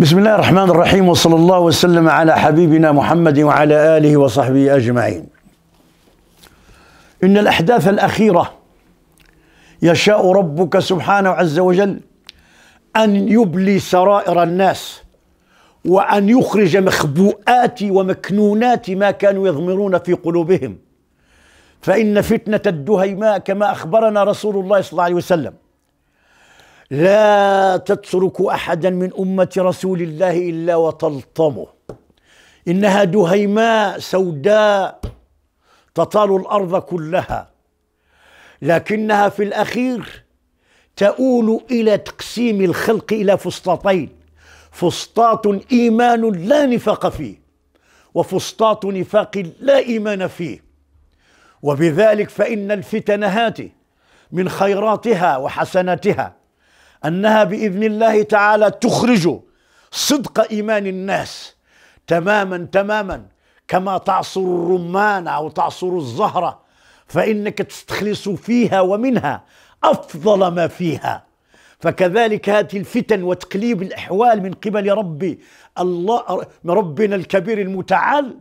بسم الله الرحمن الرحيم وصلى الله وسلم على حبيبنا محمد وعلى اله وصحبه اجمعين. ان الاحداث الاخيره يشاء ربك سبحانه عز وجل ان يبلي سرائر الناس وان يخرج مخبوءات ومكنونات ما كانوا يضمرون في قلوبهم. فان فتنه الدهيماء كما اخبرنا رسول الله صلى الله عليه وسلم لا تترك احدا من امه رسول الله الا وتلطمه انها دهيماء سوداء تطال الارض كلها لكنها في الاخير تؤول الى تقسيم الخلق الى فسطاطين فسطاط ايمان لا نفاق فيه وفسطاط نفاق لا ايمان فيه وبذلك فان الفتن هاته من خيراتها وحسناتها أنها بإذن الله تعالى تخرج صدق إيمان الناس تماما تماما كما تعصر الرمان أو تعصر الزهرة فإنك تستخلص فيها ومنها أفضل ما فيها فكذلك هذه الفتن وتقليب الأحوال من قبل ربي الله ربنا الكبير المتعال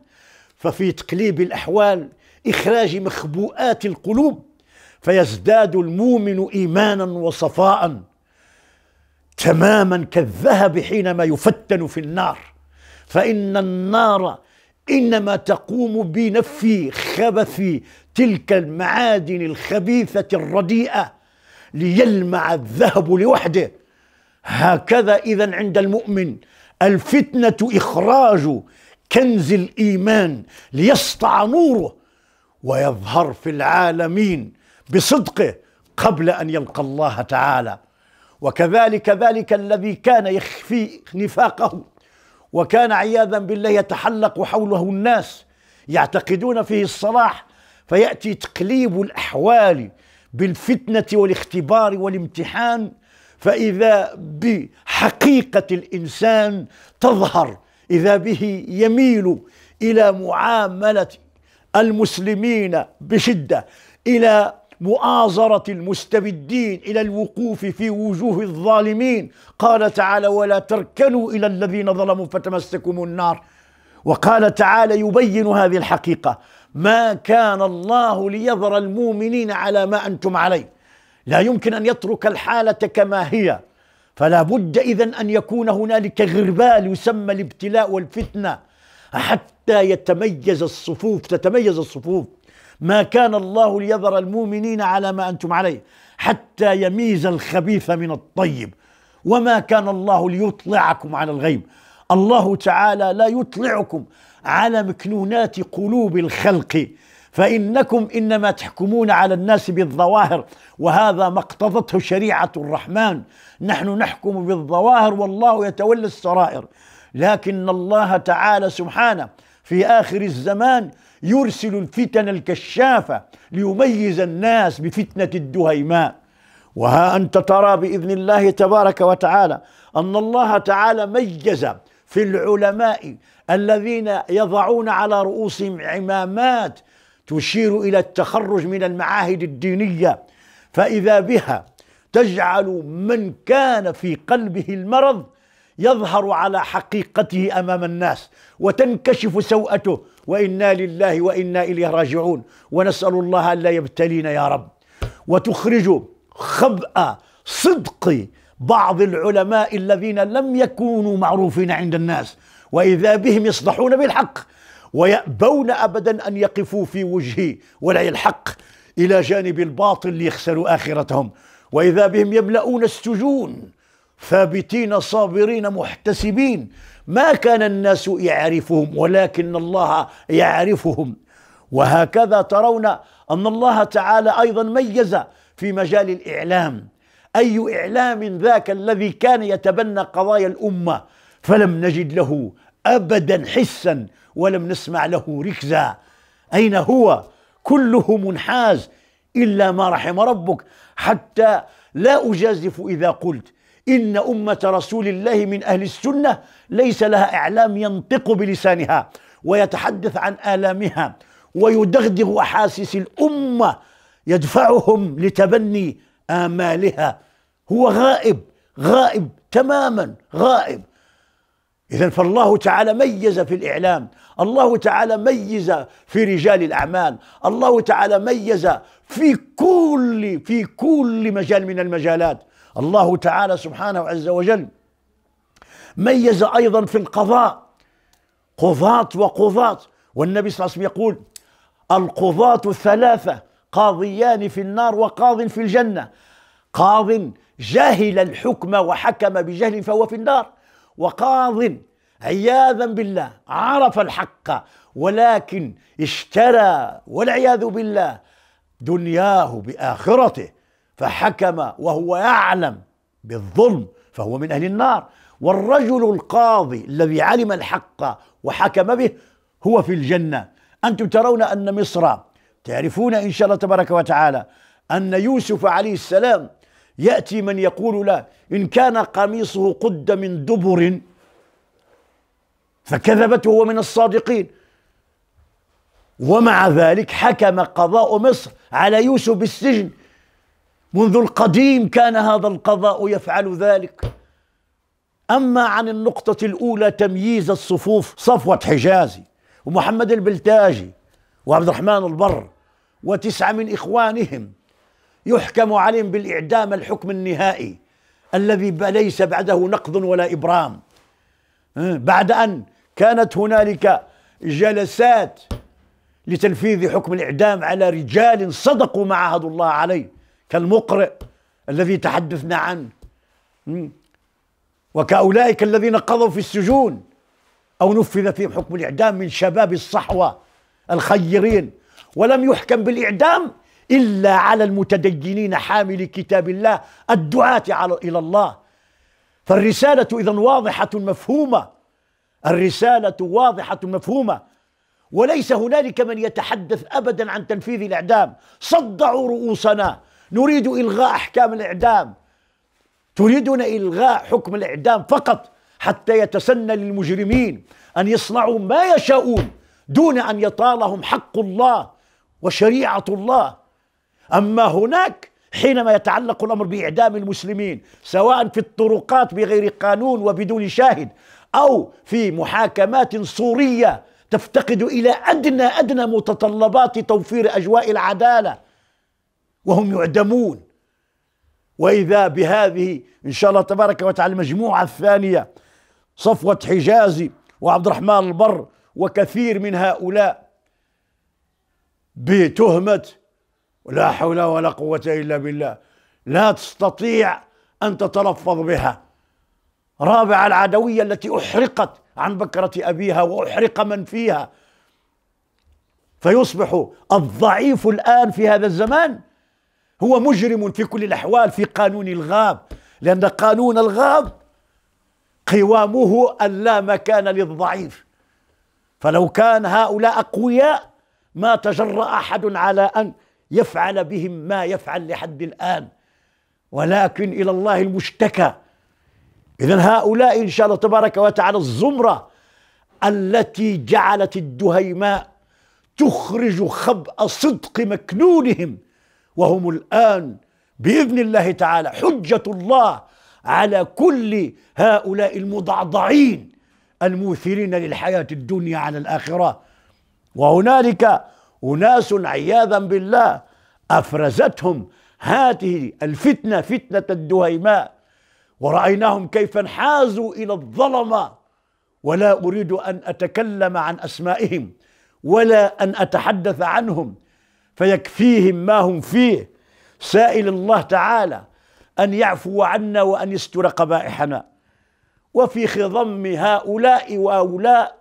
ففي تقليب الأحوال إخراج مخبوءات القلوب فيزداد المؤمن إيمانا وصفاء تماما كالذهب حينما يفتن في النار فإن النار إنما تقوم بنفي خبث تلك المعادن الخبيثة الرديئة ليلمع الذهب لوحده هكذا إذا عند المؤمن الفتنة إخراج كنز الإيمان ليسطع نوره ويظهر في العالمين بصدقه قبل أن يلقى الله تعالى وكذلك ذلك الذي كان يخفي نفاقه وكان عياذا بالله يتحلق حوله الناس يعتقدون فيه الصلاح فياتي تقليب الاحوال بالفتنه والاختبار والامتحان فاذا بحقيقه الانسان تظهر اذا به يميل الى معامله المسلمين بشده الى مؤازرة المستبدين إلى الوقوف في وجوه الظالمين قال تعالى ولا تركنوا إلى الذين ظلموا فتمسكم النار وقال تعالى يبين هذه الحقيقة ما كان الله ليذر المؤمنين على ما أنتم عليه لا يمكن أن يترك الحالة كما هي فلا بد إذا أن يكون هنالك غربال يسمى الابتلاء والفتنة حتى يتميز الصفوف تتميز الصفوف ما كان الله ليذر المؤمنين على ما انتم عليه حتى يميز الخبيث من الطيب وما كان الله ليطلعكم على الغيب الله تعالى لا يطلعكم على مكنونات قلوب الخلق فانكم انما تحكمون على الناس بالظواهر وهذا ما اقتضته شريعه الرحمن نحن نحكم بالظواهر والله يتولى السرائر لكن الله تعالى سبحانه في اخر الزمان يرسل الفتن الكشافة ليميز الناس بفتنة الدهيماء وها أنت ترى بإذن الله تبارك وتعالى أن الله تعالى ميز في العلماء الذين يضعون على رؤوسهم عمامات تشير إلى التخرج من المعاهد الدينية فإذا بها تجعل من كان في قلبه المرض يظهر على حقيقته امام الناس وتنكشف سوءته وانا لله وانا اليه راجعون ونسال الله الا يبتلينا يا رب وتخرج خبأ صدق بعض العلماء الذين لم يكونوا معروفين عند الناس واذا بهم يصدحون بالحق ويأبون ابدا ان يقفوا في وجه ولا الحق الى جانب الباطل ليخسروا اخرتهم واذا بهم يملؤون السجون ثابتين صابرين محتسبين ما كان الناس يعرفهم ولكن الله يعرفهم وهكذا ترون ان الله تعالى ايضا ميز في مجال الاعلام اي اعلام ذاك الذي كان يتبنى قضايا الامه فلم نجد له ابدا حسا ولم نسمع له ركزا اين هو كله منحاز الا ما رحم ربك حتى لا اجازف اذا قلت إن أمة رسول الله من أهل السنة ليس لها إعلام ينطق بلسانها ويتحدث عن آلامها ويدغدغ أحاسيس الأمة يدفعهم لتبني آمالها هو غائب غائب تماما غائب إذا فالله تعالى ميز في الإعلام الله تعالى ميز في رجال الأعمال الله تعالى ميز في كل في كل مجال من المجالات الله تعالى سبحانه عز وجل ميز أيضا في القضاء قضاة وقضاة والنبي صلى الله عليه وسلم يقول القضاة الثلاثة قاضيان في النار وقاض في الجنة قاض جهل الحكم وحكم بجهل فهو في النار وقاض عياذا بالله عرف الحق ولكن اشترى والعياذ بالله دنياه باخرته فحكم وهو يعلم بالظلم فهو من أهل النار والرجل القاضي الذي علم الحق وحكم به هو في الجنة أنتم ترون أن مصر تعرفون إن شاء الله تبارك وتعالى أن يوسف عليه السلام يأتي من يقول له إن كان قميصه قد من دبر فكذبته هو من الصادقين ومع ذلك حكم قضاء مصر على يوسف بالسجن منذ القديم كان هذا القضاء يفعل ذلك أما عن النقطة الأولى تمييز الصفوف صفوة حجازي ومحمد البلتاجي وعبد الرحمن البر وتسعة من إخوانهم يحكم عليهم بالإعدام الحكم النهائي الذي ليس بعده نقض ولا إبرام بعد أن كانت هنالك جلسات لتنفيذ حكم الإعدام على رجال صدقوا ما عهد الله عليه كالمقرئ الذي تحدثنا عنه وكأولئك الذين قضوا في السجون أو نفذ فيهم حكم الإعدام من شباب الصحوة الخيرين ولم يحكم بالإعدام إلا على المتدينين حامل كتاب الله الدعاة إلى الله فالرسالة إذا واضحة مفهومة الرسالة واضحة مفهومة وليس هنالك من يتحدث أبدا عن تنفيذ الإعدام صدعوا رؤوسنا نريد إلغاء أحكام الإعدام تريدون إلغاء حكم الإعدام فقط حتى يتسنى للمجرمين أن يصنعوا ما يشاءون دون أن يطالهم حق الله وشريعة الله أما هناك حينما يتعلق الأمر بإعدام المسلمين سواء في الطرقات بغير قانون وبدون شاهد أو في محاكمات صورية تفتقد إلى أدنى أدنى متطلبات توفير أجواء العدالة وهم يعدمون واذا بهذه ان شاء الله تبارك وتعالى المجموعه الثانيه صفوه حجازي وعبد الرحمن البر وكثير من هؤلاء بتهمه لا حول ولا قوه الا بالله لا تستطيع ان تتلفظ بها رابع العدويه التي احرقت عن بكره ابيها واحرق من فيها فيصبح الضعيف الان في هذا الزمان هو مجرم في كل الأحوال في قانون الغاب لأن قانون الغاب قوامه أن لا مكان للضعيف فلو كان هؤلاء أقوياء ما تجرأ أحد على أن يفعل بهم ما يفعل لحد الآن ولكن إلى الله المشتكى إذا هؤلاء إن شاء الله تبارك وتعالى الزمرة التي جعلت الدهيماء تخرج خبأ صدق مكنونهم وهم الآن بإذن الله تعالى حجة الله على كل هؤلاء المضعضعين الموثرين للحياة الدنيا على الآخرة وهنالك أناس عياذا بالله أفرزتهم هذه الفتنة فتنة الدهيماء ورأيناهم كيف انحازوا إلى الظلمة ولا أريد أن أتكلم عن أسمائهم ولا أن أتحدث عنهم فيكفيهم ما هم فيه سائل الله تعالى أن يعفو عنا وأن يستر قبائحنا وفي خضم هؤلاء وأولاء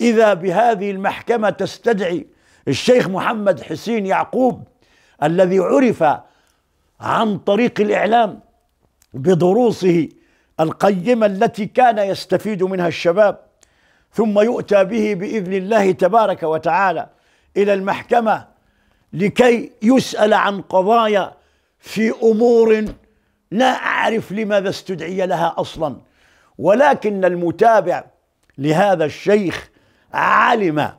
إذا بهذه المحكمة تستدعي الشيخ محمد حسين يعقوب الذي عرف عن طريق الإعلام بدروسه القيمة التي كان يستفيد منها الشباب ثم يؤتى به بإذن الله تبارك وتعالى إلى المحكمة لكي يسأل عن قضايا في أمور لا أعرف لماذا استدعي لها أصلا ولكن المتابع لهذا الشيخ علم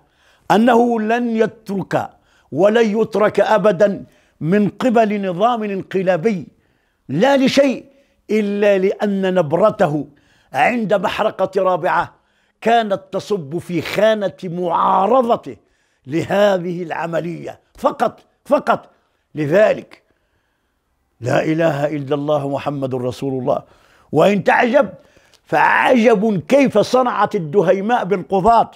أنه لن يترك ولن يترك أبدا من قبل نظام انقلابي لا لشيء إلا لأن نبرته عند محرقة رابعة كانت تصب في خانة معارضته لهذه العملية فقط فقط لذلك لا اله الا الله محمد رسول الله وان تعجب فعجب كيف صنعت الدهيماء بالقضاة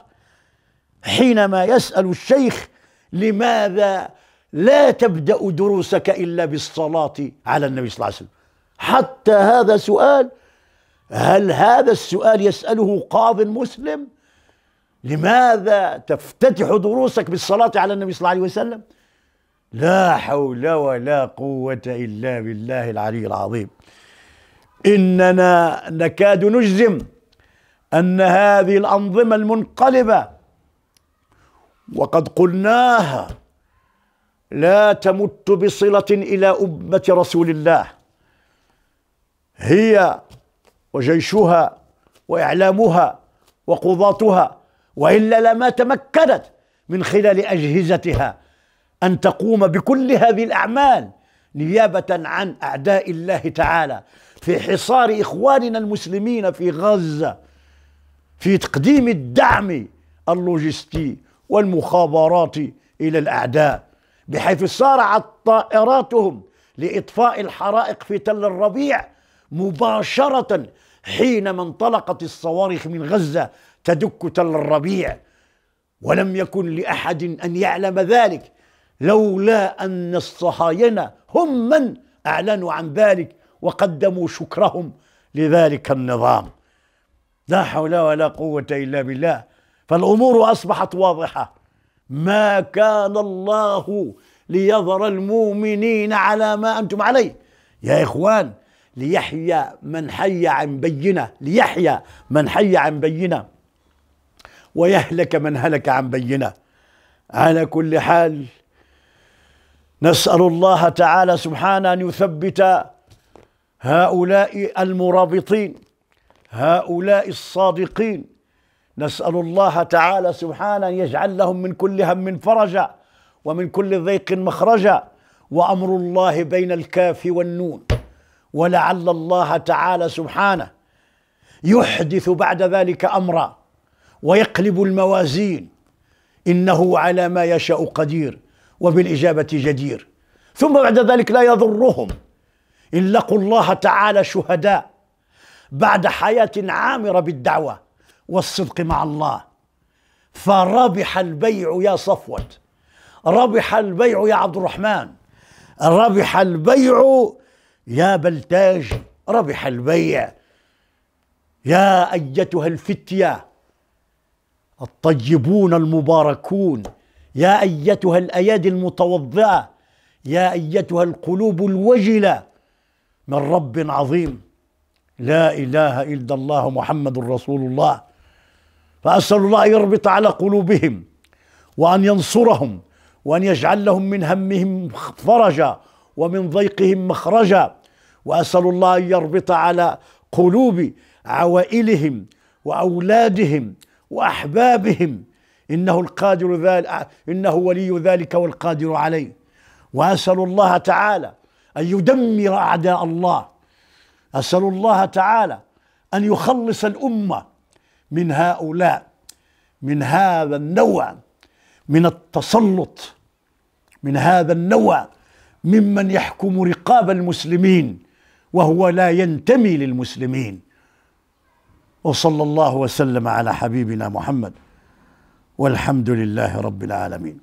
حينما يسأل الشيخ لماذا لا تبدأ دروسك إلا بالصلاة على النبي صلى الله عليه وسلم حتى هذا سؤال هل هذا السؤال يسأله قاض مسلم لماذا تفتتح دروسك بالصلاة على النبي صلى الله عليه وسلم لا حول ولا قوة إلا بالله العلي العظيم إننا نكاد نجزم أن هذه الأنظمة المنقلبة وقد قلناها لا تمت بصلة إلى أمة رسول الله هي وجيشها وإعلامها وقضاتها والا لما تمكنت من خلال اجهزتها ان تقوم بكل هذه الاعمال نيابه عن اعداء الله تعالى في حصار اخواننا المسلمين في غزه في تقديم الدعم اللوجستي والمخابرات الى الاعداء بحيث سارعت طائراتهم لاطفاء الحرائق في تل الربيع مباشره حينما انطلقت الصواريخ من غزة تدك تل الربيع ولم يكن لأحد أن يعلم ذلك لولا أن الصهاينة هم من أعلنوا عن ذلك وقدموا شكرهم لذلك النظام لا حول ولا قوة إلا بالله فالأمور أصبحت واضحة ما كان الله ليظهر المؤمنين على ما أنتم عليه يا إخوان ليحيى من حي عن بينه ليحيى من حي عن بينه ويهلك من هلك عن بينه على كل حال نسال الله تعالى سبحانه ان يثبت هؤلاء المرابطين هؤلاء الصادقين نسال الله تعالى سبحانه ان يجعل لهم من كل هم فرجا ومن كل ضيق مخرجا وامر الله بين الكاف والنون ولعل الله تعالى سبحانه يحدث بعد ذلك امرا ويقلب الموازين انه على ما يشاء قدير وبالاجابه جدير ثم بعد ذلك لا يضرهم ان لقوا الله تعالى شهداء بعد حياه عامره بالدعوه والصدق مع الله فربح البيع يا صفوه ربح البيع يا عبد الرحمن ربح البيع يا بلتاج ربح البيع يا ايتها الفتيه الطيبون المباركون يا ايتها الايادي المتوضعه يا ايتها القلوب الوجله من رب عظيم لا اله الا الله محمد رسول الله فاسال الله ان يربط على قلوبهم وان ينصرهم وان يجعل لهم من همهم فرجا ومن ضيقهم مخرجا واسال الله ان يربط على قلوب عوائلهم واولادهم واحبابهم انه القادر ذلك انه ولي ذلك والقادر عليه واسال الله تعالى ان يدمر اعداء الله اسال الله تعالى ان يخلص الامه من هؤلاء من هذا النوع من التسلط من هذا النوع ممن يحكم رقاب المسلمين وهو لا ينتمي للمسلمين وصلى الله وسلم على حبيبنا محمد والحمد لله رب العالمين